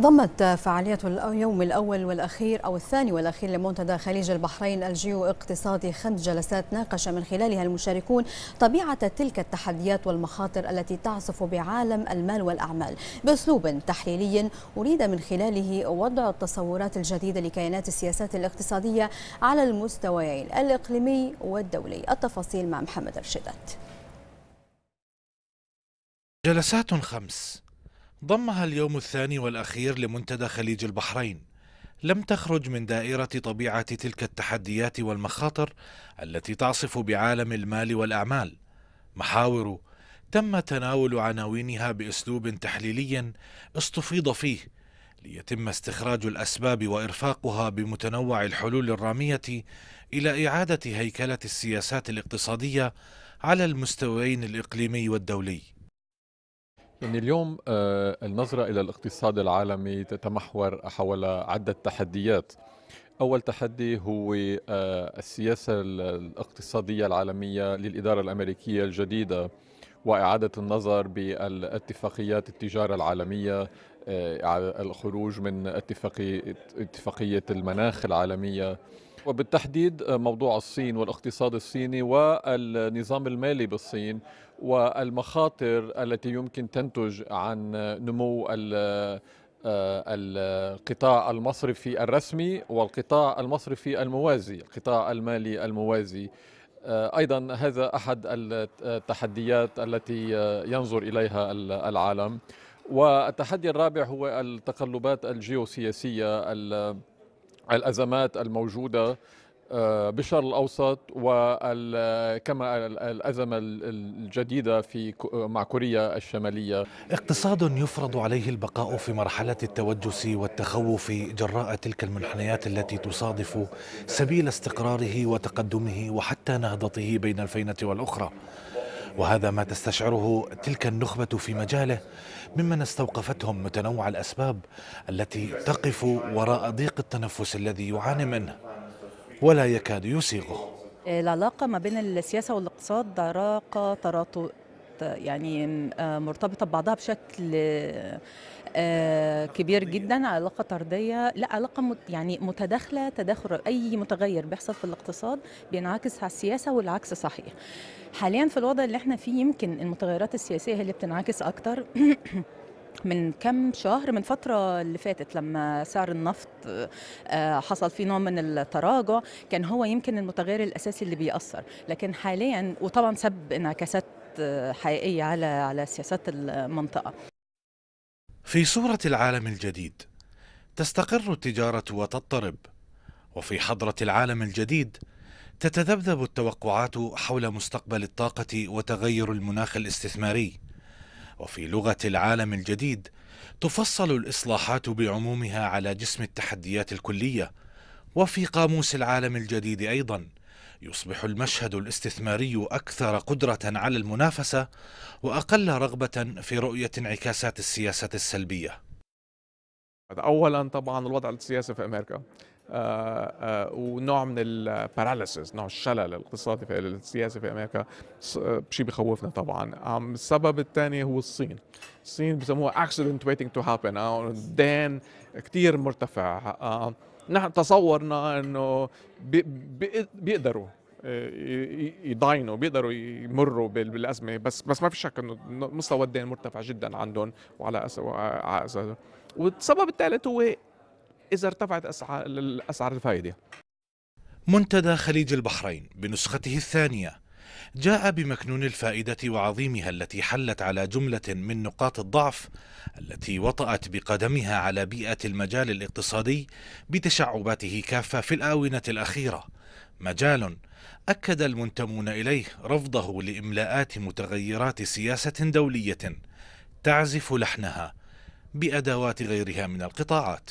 ضمت فعالية اليوم الأول والأخير أو الثاني والأخير لمنتدى خليج البحرين الجيو اقتصادي خمس جلسات ناقش من خلالها المشاركون طبيعة تلك التحديات والمخاطر التي تعصف بعالم المال والأعمال بأسلوب تحليلي أريد من خلاله وضع التصورات الجديدة لكيانات السياسات الاقتصادية على المستويين الإقليمي والدولي التفاصيل مع محمد رشيدات جلسات خمس ضمها اليوم الثاني والأخير لمنتدى خليج البحرين لم تخرج من دائرة طبيعة تلك التحديات والمخاطر التي تعصف بعالم المال والأعمال محاور تم تناول عناوينها بأسلوب تحليلي استفيض فيه ليتم استخراج الأسباب وإرفاقها بمتنوع الحلول الرامية إلى إعادة هيكلة السياسات الاقتصادية على المستويين الإقليمي والدولي يعني اليوم آه، النظرة إلى الاقتصاد العالمي تتمحور حول عدة تحديات أول تحدي هو آه، السياسة الاقتصادية العالمية للإدارة الأمريكية الجديدة وإعادة النظر بالاتفاقيات التجارة العالمية آه، الخروج من اتفاقية المناخ العالمية وبالتحديد موضوع الصين والاقتصاد الصيني والنظام المالي بالصين والمخاطر التي يمكن تنتج عن نمو آه، القطاع المصرفي الرسمي والقطاع المصرفي الموازي القطاع المالي الموازي آه، ايضا هذا احد التحديات التي ينظر اليها العالم والتحدي الرابع هو التقلبات الجيوسياسيه الازمات الموجوده آه، بالشرق الاوسط وكما الازمه الجديده في مع كوريا الشماليه اقتصاد يفرض عليه البقاء في مرحله التوجس والتخوف جراء تلك المنحنيات التي تصادف سبيل استقراره وتقدمه وحتى نهضته بين الفينه والاخرى وهذا ما تستشعره تلك النخبة في مجاله ممن استوقفتهم متنوع الأسباب التي تقف وراء ضيق التنفس الذي يعاني منه ولا يكاد يسيغه العلاقة ما بين السياسة والاقتصاد راق يعني آه، مرتبطه ببعضها بشكل آه، كبير جدا علاقه طرديه لا علاقه يعني متداخله تداخل اي متغير بيحصل في الاقتصاد بينعكس على السياسه والعكس صحيح حاليا في الوضع اللي احنا فيه يمكن المتغيرات السياسيه هي اللي بتنعكس اكتر من كم شهر من فترة اللي فاتت لما سعر النفط آه، حصل فيه نوع من التراجع كان هو يمكن المتغير الأساسي اللي بيأثر لكن حاليا وطبعا سب انعكاسات حقيقيه على على سياسات المنطقه. في صوره العالم الجديد تستقر التجاره وتضطرب وفي حضره العالم الجديد تتذبذب التوقعات حول مستقبل الطاقه وتغير المناخ الاستثماري وفي لغه العالم الجديد تفصل الاصلاحات بعمومها على جسم التحديات الكليه وفي قاموس العالم الجديد ايضا يصبح المشهد الاستثماري اكثر قدره على المنافسه واقل رغبه في رؤيه انعكاسات السياسه السلبيه اولا طبعا الوضع السياسي في امريكا آه، آه، ونوع من الباراليسيس نوع الشلل الاقتصادي في السياسي في امريكا شيء بخوفنا طبعا السبب الثاني هو الصين الصين بسموها اكسيدنت ويتنج تو هابن دين كثير مرتفع نحن تصورنا انه بيقدروا آه، يضاينوا بيقدروا يمروا بالازمه بس بس ما في شك انه مستوى الدين مرتفع جدا عندهم وعلى اساس والسبب الثالث هو إذا ارتفعت أسعار أسعار الفائدة منتدى خليج البحرين بنسخته الثانية جاء بمكنون الفائدة وعظيمها التي حلت على جملة من نقاط الضعف التي وطأت بقدمها على بيئة المجال الاقتصادي بتشعباته كافة في الآونة الأخيرة مجال أكد المنتمون إليه رفضه لإملاءات متغيرات سياسة دولية تعزف لحنها بأدوات غيرها من القطاعات